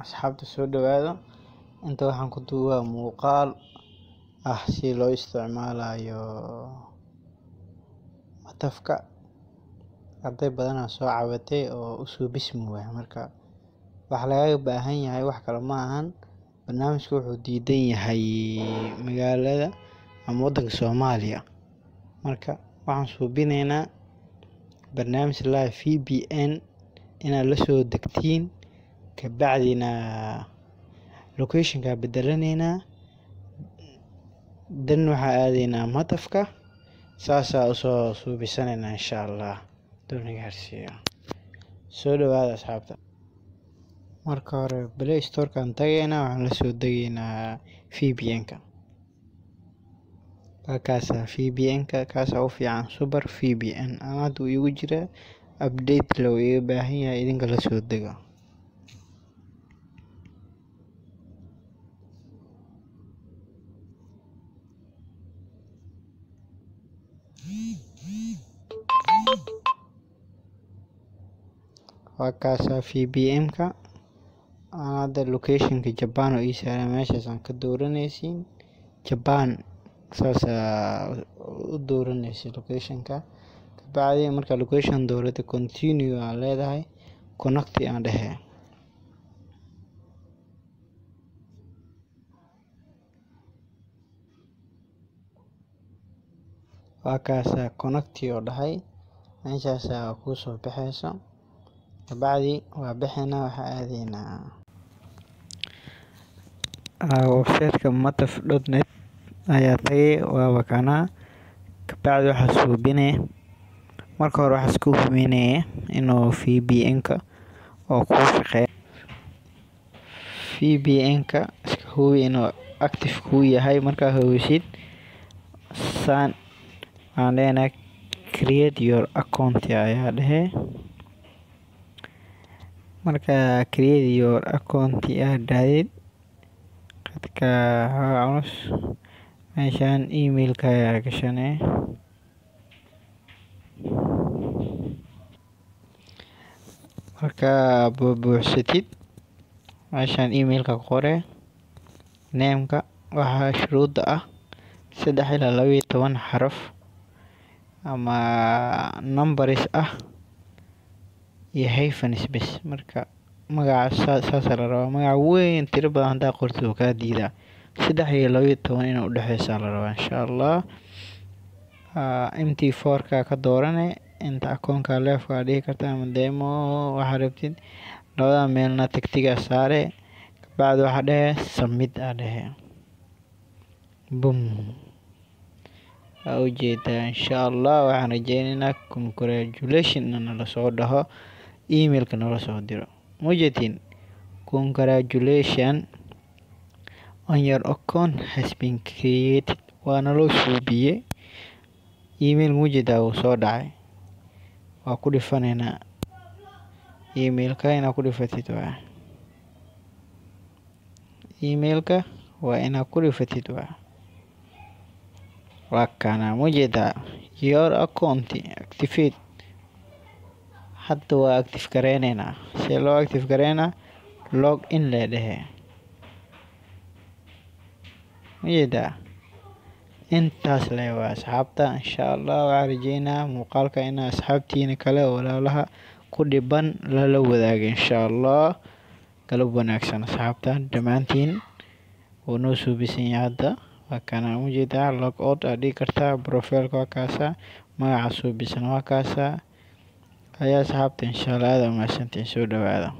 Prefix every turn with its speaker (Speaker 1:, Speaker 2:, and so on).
Speaker 1: asxaabta soo dhawaada inta waxaan ku duuba muuqaal ah si loo isticmaalayo matafka arday badanaa soo cabatay oo usoo bismi waay marka waxa lagaaga baahan yahay wax kale ma ahan barnaamijka wuxuu diidan yahay magaalada ama waddanka soomaaliya marka waxaan suubinaynaa barnaamij la v b n inaad lasoo degtiin kabacdina locationka bedelaneynaa dan waxaa aadaynaa matafka saasaa usoo suubisanayna insha allah dooniga soo dhawaada asxaabta marka hore play storekaan tagaynaa waxaan lasoo degaynaa vpn ka halkaasaa vpn ka kaasaa u fiican super vpn ama hadda uu igu jiraa update low iga baahan yahay idinka la soo dego waa kaasaa vbm ka aan hadda locationka jaban oo ii saara meeshaas aan ka dooranaysiin jaban saasaa uh, u dooranaysa locationka kabacdi markaa location dooratay continue aa leedahay connecti aan dhehe waa kaasa connect oo dhahay meshas aa kuso baxeyso kabacdi waa bixina waxa aadeynaa websiteka mataf dot net ayaa tagay waa bakanaa kabacdi waxaa suubine marka hore waxaa isku humineye inuu v vpn-ka oo kuu shaqeeya vpn-ka iska hubi inuu active kuu yahay markaa hubisid san aan leenahay create your account ayaa dhehe marka create your account aad dhahdeed qadka haga culus meeshaan emailka ayaa gashane eh. marka buubuuxsatid meeshaan emailka qore neemka waxaa shuruudda ah saddex ilaa laba iyo toban xaraf ama numbarish ah iyo hyphens bis marka magaca saasaa la rabaa magaca weyn tiro badan haddaa qortid uu kaa diidaa saddex iyo labaiyo toban inay udhexeysaa la rabaa insha allah ah, m t forka ka doorane inta akoonka leefkaa dhihi karta ama demo waxaa rabtid labada meelna tigtiga saare kabacdi waxaa dhehe samid aa dhehe bum aa ujeedaa insha allah waxaan rajeyneynaa congratulation nala soo dhaho emailka nala soo diro mujetin congratulation on your account has been created waana loo suubiyey email mujedaa uu soo dhacay waa ku dhifanaynaa emailka inaa ku dhifatid waa emailka waa inaa ku dhifatid waa Wakana mujeda your account activate hadda waa active gareyneyna see loo active gareyna log in le dhehe mujeda intaas le asxaabta insha allah waxaa rajeynaa muuqaalka inaa asxaabtiina kale walaalaha ku dhiban lala wadaaga insha allah galab wanaagsan asxaabta dhammaantiin wuu noo soo bisan yahay hadda kana aan ujeeda log out aa dhigi kartaa profilka waa kaasa magaca suubisana waa kaasa ayaa saxaabta insha allah aad umahadsantihiin soo dhawaada